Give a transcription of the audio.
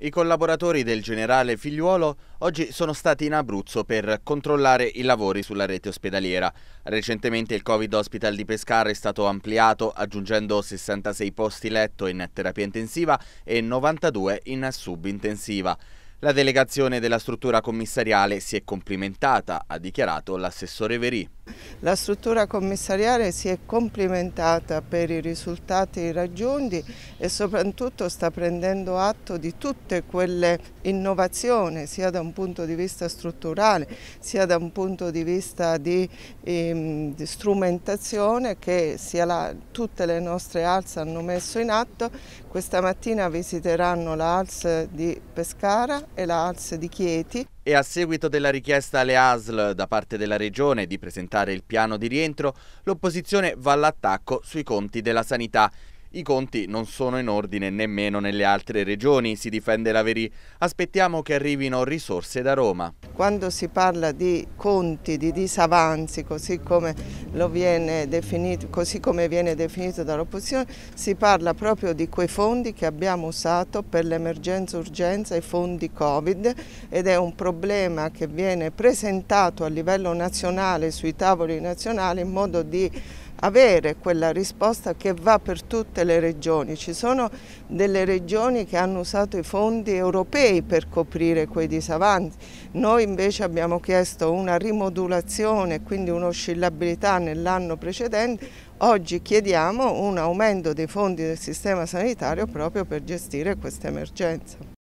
I collaboratori del generale Figliuolo oggi sono stati in Abruzzo per controllare i lavori sulla rete ospedaliera. Recentemente il Covid Hospital di Pescara è stato ampliato aggiungendo 66 posti letto in terapia intensiva e 92 in subintensiva. La delegazione della struttura commissariale si è complimentata, ha dichiarato l'assessore Verì. La struttura commissariale si è complimentata per i risultati raggiunti e soprattutto sta prendendo atto di tutte quelle innovazioni sia da un punto di vista strutturale sia da un punto di vista di, ehm, di strumentazione che la, tutte le nostre ALS hanno messo in atto. Questa mattina visiteranno la ALS di Pescara e la ALS di Chieti. E a seguito della richiesta alle ASL da parte della Regione di presentare il piano di rientro, l'opposizione va all'attacco sui conti della sanità. I conti non sono in ordine nemmeno nelle altre regioni, si difende la Verì. Aspettiamo che arrivino risorse da Roma. Quando si parla di conti, di disavanzi, così come, viene definito, così come viene definito dall'opposizione, si parla proprio di quei fondi che abbiamo usato per l'emergenza urgenza e fondi Covid ed è un problema che viene presentato a livello nazionale sui tavoli nazionali in modo di avere quella risposta che va per tutte le regioni. Ci sono delle regioni che hanno usato i fondi europei per coprire quei disavanzi. Noi invece abbiamo chiesto una rimodulazione, quindi un'oscillabilità nell'anno precedente. Oggi chiediamo un aumento dei fondi del sistema sanitario proprio per gestire questa emergenza.